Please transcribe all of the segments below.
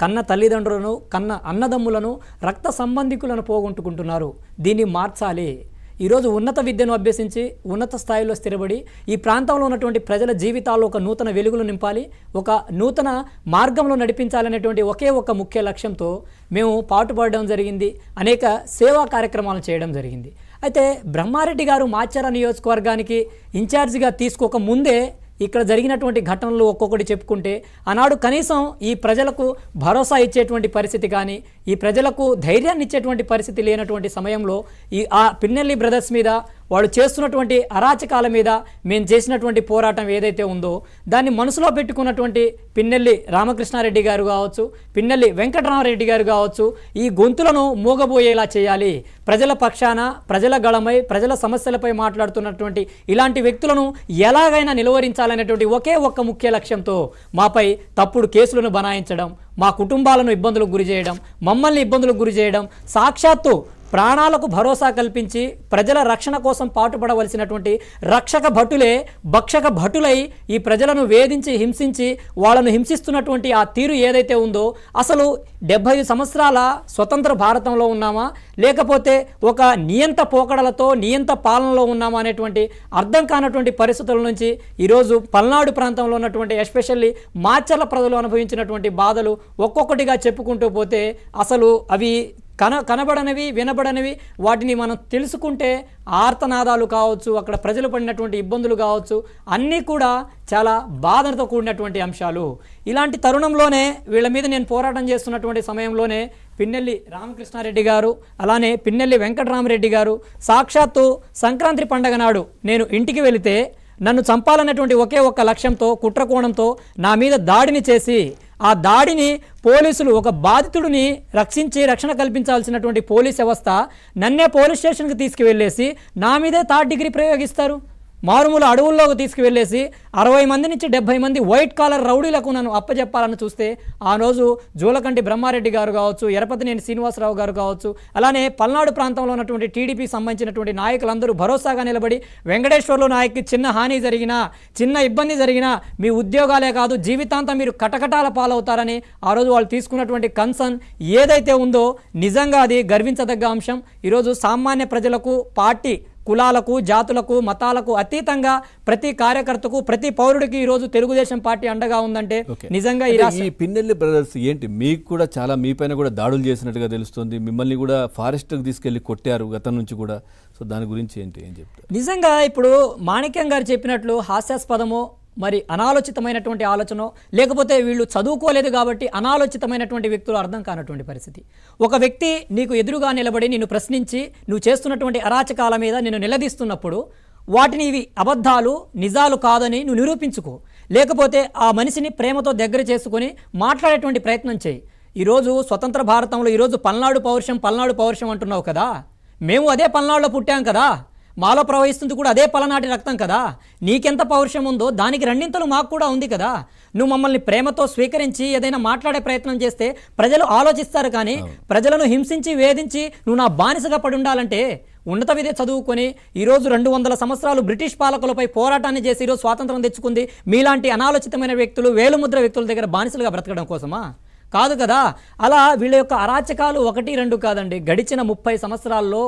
కన్న తల్లిదండ్రులను కన్న అన్నదమ్ములను రక్త సంబంధికులను పోగొట్టుకుంటున్నారు దీన్ని మార్చాలి ఈరోజు ఉన్నత విద్యను అభ్యసించి ఉన్నత స్థాయిలో స్థిరపడి ఈ ప్రాంతంలో ఉన్నటువంటి ప్రజల జీవితాల్లో ఒక నూతన వెలుగులు నింపాలి ఒక నూతన మార్గంలో నడిపించాలనేటువంటి ఒకే ఒక ముఖ్య లక్ష్యంతో మేము పాటుపడడం జరిగింది అనేక సేవా కార్యక్రమాలు చేయడం జరిగింది అయితే బ్రహ్మారెడ్డి గారు మాచర నియోజకవర్గానికి ఇన్ఛార్జిగా తీసుకోక ముందే ఇక్కడ జరిగినటువంటి ఘటనలు ఒక్కొక్కటి చెప్పుకుంటే ఆనాడు కనీసం ఈ ప్రజలకు భరోసా ఇచ్చేటువంటి పరిస్థితి కానీ ఈ ప్రజలకు ధైర్యాన్ని ఇచ్చేటువంటి పరిస్థితి లేనటువంటి సమయంలో ఈ ఆ పిన్నెల్లి బ్రదర్స్ మీద వాళ్ళు చేస్తున్నటువంటి అరాచకాల మీద మేము చేసినటువంటి పోరాటం ఏదైతే ఉందో దాన్ని మనసులో పెట్టుకున్నటువంటి పిన్నెల్లి రామకృష్ణారెడ్డి గారు కావచ్చు పిన్నెల్లి వెంకటరామరెడ్డి గారు కావచ్చు ఈ గొంతులను మూగబోయేలా చేయాలి ప్రజల పక్షాన ప్రజల గళమై ప్రజల సమస్యలపై మాట్లాడుతున్నటువంటి ఇలాంటి వ్యక్తులను ఎలాగైనా నిలువరించాలనేటువంటి ఒకే ఒక్క ముఖ్య లక్ష్యంతో మాపై తప్పుడు కేసులను బనాయించడం మా కుటుంబాలను ఇబ్బందులకు గురి చేయడం మమ్మల్ని ఇబ్బందులకు గురి చేయడం సాక్షాత్తు ప్రాణాలకు భరోసా కల్పించి ప్రజల రక్షణ కోసం పాటుపడవలసినటువంటి రక్షక భటులే భక్షక భటులై ఈ ప్రజలను వేధించి హింసించి వాళ్ళను హింసిస్తున్నటువంటి ఆ తీరు ఏదైతే ఉందో అసలు డెబ్భై సంవత్సరాల స్వతంత్ర భారతంలో ఉన్నామా లేకపోతే ఒక నియంత పోకడలతో నియంత పాలనలో ఉన్నామా అనేటువంటి అర్థం కానటువంటి పరిస్థితుల నుంచి ఈరోజు పల్నాడు ప్రాంతంలో ఉన్నటువంటి ఎస్పెషల్లీ మాచర్ల ప్రజలు అనుభవించినటువంటి బాధలు ఒక్కొక్కటిగా చెప్పుకుంటూ పోతే అసలు అవి కన కనబడనివి వినబడనివి వాటిని మనం తెలుసుకుంటే ఆర్తనాదాలు కావచ్చు అక్కడ ప్రజలు పడినటువంటి ఇబ్బందులు కావచ్చు అన్నీ కూడా చాలా బాధలతో కూడినటువంటి అంశాలు ఇలాంటి తరుణంలోనే వీళ్ళ మీద నేను పోరాటం చేస్తున్నటువంటి సమయంలోనే పిన్నెల్లి రామకృష్ణారెడ్డి గారు అలానే పిన్నెల్లి వెంకటరామరెడ్డి గారు సాక్షాత్తు సంక్రాంతి పండగ నాడు నేను ఇంటికి వెళితే నన్ను చంపాలన్నటువంటి ఒకే ఒక్క లక్ష్యంతో కుట్రకోణంతో నా మీద దాడిని చేసి ఆ దాడిని పోలీసులు ఒక బాధితుడిని రక్షించి రక్షణ కల్పించాల్సినటువంటి పోలీస్ వ్యవస్థ నన్నే పోలీస్ స్టేషన్కి తీసుకువెళ్ళేసి నా మీదే థర్డ్ డిగ్రీ ప్రయోగిస్తారు మారుమూల అడవుల్లోకి తీసుకువెళ్ళేసి అరవై మంది నుంచి డెబ్బై మంది వైట్ కాలర్ రౌడీలకు నన్ను అప్పజెప్పాలని చూస్తే ఆ రోజు జూలకంటి బ్రహ్మారెడ్డి గారు కావచ్చు ఎరపతినేని శ్రీనివాసరావు గారు కావచ్చు అలానే పల్నాడు ప్రాంతంలో ఉన్నటువంటి టీడీపీ సంబంధించినటువంటి నాయకులందరూ భరోసాగా నిలబడి వెంకటేశ్వర్లో నాయక్కి చిన్న హాని జరిగినా చిన్న ఇబ్బంది జరిగినా మీ ఉద్యోగాలే కాదు జీవితాంతం మీరు కటకటాల పాలవుతారని ఆ రోజు వాళ్ళు తీసుకున్నటువంటి కన్సర్న్ ఏదైతే ఉందో నిజంగా అది గర్వించదగ్గ అంశం ఈరోజు సామాన్య ప్రజలకు పార్టీ కులాలకు జాతులకు మతాలకు అతీతంగా ప్రతి కార్యకర్తకు ప్రతి పౌరుడికి ఈరోజు తెలుగుదేశం పార్టీ అండగా ఉందంటే నిజంగా ఈ పిన్నెల్లి బ్రదర్స్ ఏంటి మీకు కూడా చాలా మీపైన కూడా దాడులు చేసినట్టుగా తెలుస్తుంది మిమ్మల్ని కూడా ఫారెస్ట్కి తీసుకెళ్లి కొట్టారు గతం నుంచి కూడా సో దాని గురించి ఏంటి ఏం చెప్తారు నిజంగా ఇప్పుడు మాణిక్యం గారు చెప్పినట్లు హాస్యాస్పదమో మరి అనాలోచితమైనటువంటి ఆలోచన లేకపోతే వీళ్ళు చదువుకోలేదు కాబట్టి అనాలోచితమైనటువంటి వ్యక్తులు అర్థం కానటువంటి పరిస్థితి ఒక వ్యక్తి నీకు ఎదురుగా నిలబడి నిన్ను ప్రశ్నించి నువ్వు చేస్తున్నటువంటి అరాచకాల మీద నిన్ను నిలదీస్తున్నప్పుడు వాటిని ఇవి అబద్ధాలు నిజాలు కాదని నువ్వు నిరూపించుకో లేకపోతే ఆ మనిషిని ప్రేమతో దగ్గర చేసుకొని మాట్లాడేటువంటి ప్రయత్నం చేయి ఈరోజు స్వతంత్ర భారతంలో ఈరోజు పల్నాడు పౌరుషం పల్నాడు పౌరుషం అంటున్నావు కదా మేము అదే పల్నాడులో పుట్టాం కదా మాలో ప్రవహిస్తుంది కూడా అదే పలనాటి రక్తం కదా నీకెంత పౌరుషం ఉందో దానికి రెండింతలు మాకు కూడా ఉంది కదా నువ్వు మమ్మల్ని ప్రేమతో స్వీకరించి ఏదైనా మాట్లాడే ప్రయత్నం చేస్తే ప్రజలు ఆలోచిస్తారు కానీ ప్రజలను హింసించి వేధించి నువ్వు నా బానిసగా పడి ఉండాలంటే ఉన్నత విద్య చదువుకొని ఈరోజు రెండు వందల సంవత్సరాలు బ్రిటిష్ పాలకులపై పోరాటాన్ని చేసి ఈరోజు స్వాతంత్రం తెచ్చుకుంది మీలాంటి అనాలోచితమైన వ్యక్తులు వేలుముద్ర వ్యక్తుల దగ్గర బానిసలుగా బ్రతకడం కోసమా కాదు కదా అలా వీళ్ళ యొక్క అరాచకాలు ఒకటి రెండు కాదండి గడిచిన ముప్పై సంవత్సరాల్లో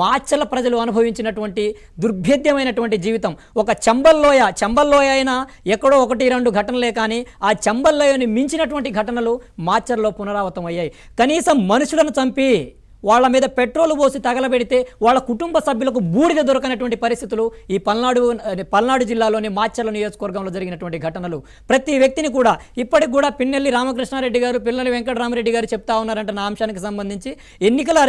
మాచల ప్రజలు అనుభవించినటువంటి దుర్భేద్యమైనటువంటి జీవితం ఒక చంబల్లోయ చంబల్లోయ అయినా ఎక్కడో ఒకటి రెండు ఘటనలే కానీ ఆ చంబల్లోయని మించినటువంటి ఘటనలు మాచర్లో పునరావృతం అయ్యాయి కనీసం మనుషులను చంపి వాళ్ళ మీద పెట్రోల్ పోసి తగలబెడితే వాళ్ళ కుటుంబ సభ్యులకు బూడిద దొరకనటువంటి పరిస్థితులు ఈ పల్నాడు పల్నాడు జిల్లాలోని మాచర్ల నియోజకవర్గంలో జరిగినటువంటి ఘటనలు ప్రతి వ్యక్తిని కూడా ఇప్పటికి కూడా పిన్నెల్లి రామకృష్ణారెడ్డి గారు పిల్లల వెంకటరామరెడ్డి గారు చెప్తా ఉన్నారంట నా అంశానికి సంబంధించి ఎన్నికల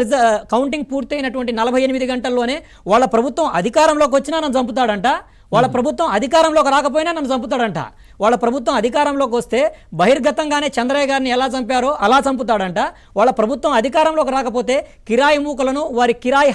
కౌంటింగ్ పూర్తయినటువంటి నలభై ఎనిమిది గంటల్లోనే వాళ్ళ ప్రభుత్వం అధికారంలోకి వచ్చినా నన్ను చంపుతాడంట వాళ్ళ ప్రభుత్వం అధికారంలోకి రాకపోయినా నన్ను చంపుతాడంట వాళ్ళ ప్రభుత్వం అధికారంలోకి వస్తే బహిర్గతంగానే చంద్రయ్య గారిని ఎలా చంపారో అలా చంపుతాడంట వాళ్ళ ప్రభుత్వం అధికారంలోకి రాకపోతే కిరాయి మూకలను వారి కిరాయి